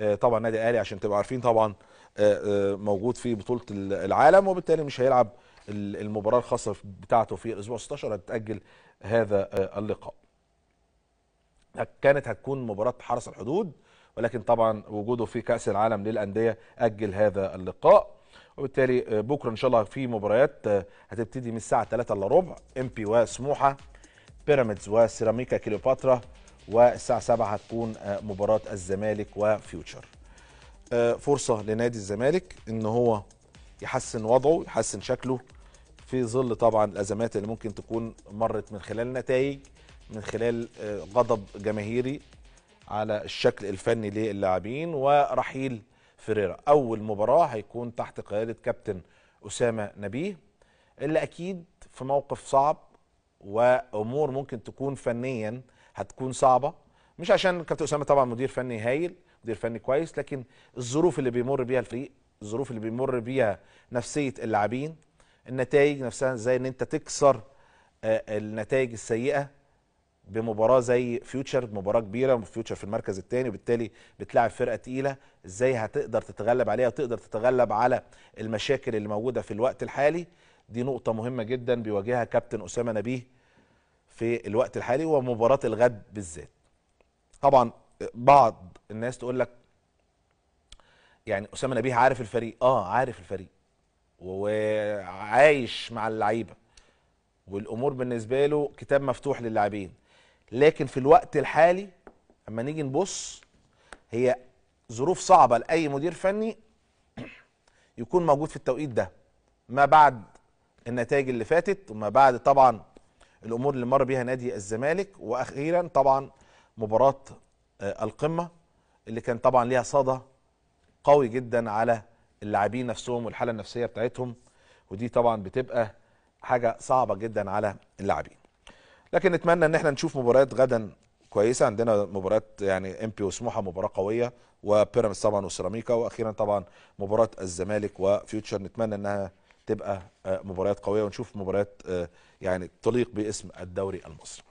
آه، طبعا نادي الاهلي عشان تبقوا عارفين طبعا آه، آه، موجود في بطوله العالم وبالتالي مش هيلعب المباراه الخاصه بتاعته في الاسبوع 16 هتتاجل هذا اللقاء كانت هتكون مباراه حرس الحدود ولكن طبعا وجوده في كاس العالم للانديه اجل هذا اللقاء وبالتالي بكره ان شاء الله في مباريات هتبتدي من الساعه 3 الا ربع امبي وسموحه بيراميدز وسيراميكا كليوباترا والساعه 7 هتكون آه، مباراه الزمالك وفيوتشر آه، فرصه لنادي الزمالك ان هو يحسن وضعه يحسن شكله في ظل طبعا الازمات اللي ممكن تكون مرت من خلال نتائج من خلال آه، غضب جماهيري على الشكل الفني للاعبين ورحيل فيريرا اول مباراه هيكون تحت قياده كابتن اسامه نبيه اللي اكيد في موقف صعب وامور ممكن تكون فنيا هتكون صعبه مش عشان كابتن اسامه طبعا مدير فني هايل مدير فني كويس لكن الظروف اللي بيمر بيها الفريق الظروف اللي بيمر بيها نفسيه اللاعبين النتائج نفسها ازاي ان انت تكسر آه، النتائج السيئه بمباراه زي فيوتشر مباراه كبيره فيوتشر في المركز الثاني وبالتالي بتلاعب فرقه تقيله ازاي هتقدر تتغلب عليها وتقدر تتغلب على المشاكل اللي موجوده في الوقت الحالي دي نقطه مهمه جدا بيواجهها كابتن اسامه نبيه في الوقت الحالي ومباراه الغد بالذات طبعا بعض الناس تقول لك يعني اسامه نبيه عارف الفريق اه عارف الفريق وعايش مع اللعيبه والامور بالنسبه له كتاب مفتوح للاعبين لكن في الوقت الحالي اما نيجي نبص هي ظروف صعبه لاي مدير فني يكون موجود في التوقيت ده ما بعد النتائج اللي فاتت وما بعد طبعا الامور اللي مر بيها نادي الزمالك واخيرا طبعا مباراه آه، القمه اللي كان طبعا ليها صدى قوي جدا على اللاعبين نفسهم والحاله النفسيه بتاعتهم ودي طبعا بتبقى حاجه صعبه جدا على اللاعبين لكن نتمنى ان احنا نشوف مباريات غدا كويسه عندنا مباريات يعني بي وسموحه مباراه قويه وبيراميدز طبعا وسيراميكا واخيرا طبعا مباراه الزمالك وفيوتشر نتمنى انها تبقى آه، مباريات قويه ونشوف مباريات آه، يعني تليق باسم الدوري المصري